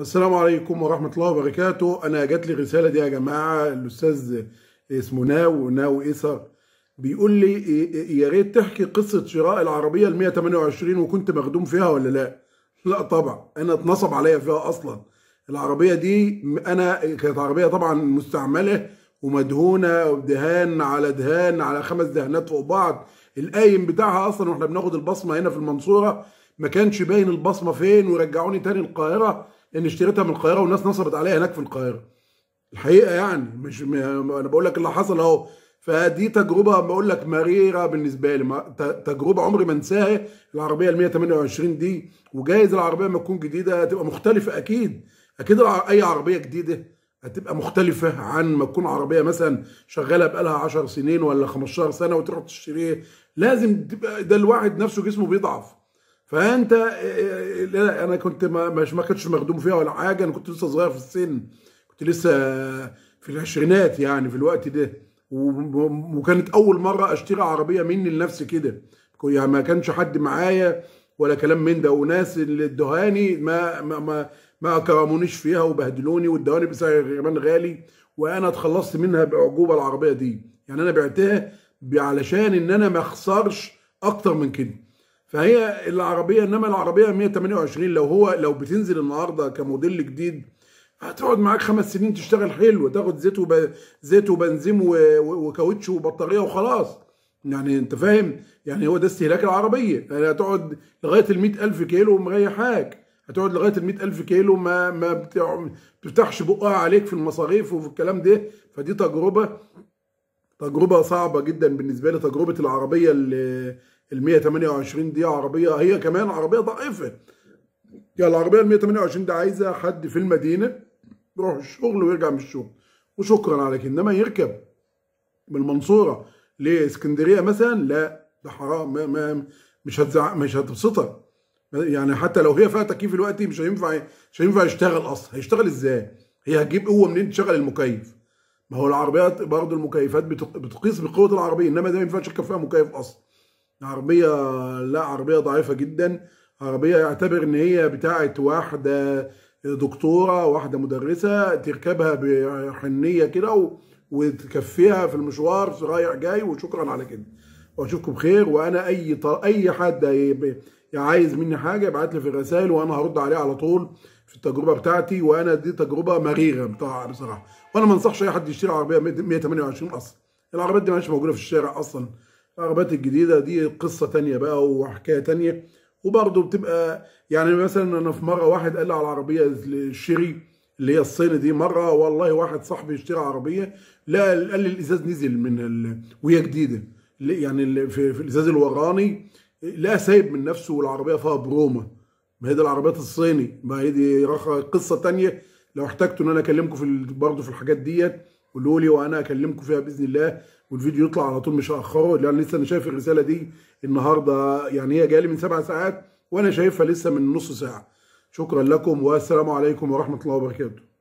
السلام عليكم ورحمة الله وبركاته أنا جات لي رسالة دي يا جماعة الأستاذ اسمه ناو ناو إيسر بيقول لي إيه، إيه، يا ريت تحكي قصة شراء العربية ال 128 وكنت مخدوم فيها ولا لا؟ لا طبعا أنا اتنصب عليا فيها أصلا العربية دي أنا كانت عربية طبعا مستعملة ومدهونة ودهان على دهان على خمس دهانات فوق بعض القايم بتاعها أصلا واحنا بناخد البصمة هنا في المنصورة ما كانش باين البصمة فين ورجعوني تاني القاهرة ان اشتريتها من القاهره والناس نصبت عليها هناك في القاهره الحقيقه يعني مش م... انا بقول لك اللي حصل اهو فدي تجربه بقول لك مريره بالنسبه لي ما... تجربه عمري ما انساها العربيه ال 128 دي وجايز العربيه ما تكون جديده هتبقى مختلفه اكيد اكيد اي عربيه جديده هتبقى مختلفة عن ما تكون عربية مثلا شغالة بقالها 10 سنين ولا 15 سنة وتروح تشتريها لازم تبقى ده الواحد نفسه جسمه بيضعف فانت إيه، إيه، إيه، انا كنت مش ما كنتش مخدوم فيها ولا حاجه انا كنت لسه صغير في السن كنت لسه في العشرينات يعني في الوقت ده وكانت اول مره اشتري عربيه مني لنفسي كده يعني ما كانش حد معايا ولا كلام من ده وناس الدهاني ما ما ما, ما كرمونيش فيها وبهدلوني والدهاني بسعر كمان غالي وانا اتخلصت منها باعجوبه العربيه دي يعني انا بعتها علشان ان انا ما اخسرش اكتر من كده فهي العربيه انما العربيه 128 لو هو لو بتنزل النهارده كموديل جديد هتقعد معاك خمس سنين تشتغل حلو وتاخد زيت وب... زيت وبنزين و... وكاوتش وبطاريه وخلاص يعني انت فاهم يعني هو ده استهلاك العربيه يعني هتقعد لغايه ال 100000 كيلو مريحاك هتقعد لغايه ال 100000 كيلو ما ما بتفتحش بقها عليك في المصاريف وفي الكلام ده فدي تجربه تجربه صعبه جدا بالنسبه لي تجربه العربيه اللي ال 128 دي عربيه هي كمان عربيه ضعيفه يعني العربيه ال 128 دي عايزه حد في المدينه يروح الشغل ويرجع من الشغل وشكرا عليك انما يركب من المنصوره لاسكندريه مثلا لا ده حرام ما ما مش هتزع مش هتبسطك يعني حتى لو هي فيها تكييف دلوقتي مش هينفع مش هينفع يشتغل اصلا هيشتغل ازاي؟ هي هتجيب قوه منين تشغل المكيف؟ ما هو العربيات برضه المكيفات بتقيس بقوه العربيه انما ده ما ينفعش يركب فيها مكيف اصلا عربية لا عربية ضعيفة جدا عربية يعتبر ان هي بتاعة واحدة دكتورة واحدة مدرسة تركبها بحنية كده وتكفيها في المشوار رايح جاي وشكرا على كده واشوفكم بخير وانا اي طل... اي حد عايز مني حاجه يبعت لي في الرسائل وانا هرد عليه على طول في التجربه بتاعتي وانا دي تجربه مريره بصراحه وانا ما انصحش اي حد يشتري عربيه 128 اصلا العربيات دي مش موجوده في الشارع اصلا الرغبات الجديدة دي قصة تانية بقى وحكاية تانية وبرضه بتبقى يعني مثلا أنا في مرة واحد قال لي على العربية الشيري اللي هي الصيني دي مرة والله واحد صاحبي اشترى عربية لا قال لي الإزاز نزل من ال... وهي جديدة يعني في, في الإزاز الوراني لا سايب من نفسه والعربية فيها برومة ما هي دي العربيات الصيني ما هي دي قصة تانية لو احتجتوا ان انا اكلمكم في برضه في الحاجات ديت قولوا لي وانا اكلمكم فيها باذن الله والفيديو يطلع على طول مش هاخره لان لسه انا شايف الرساله دي النهارده يعني هي جالي من سبع ساعات وانا شايفها لسه من نص ساعه شكرا لكم والسلام عليكم ورحمه الله وبركاته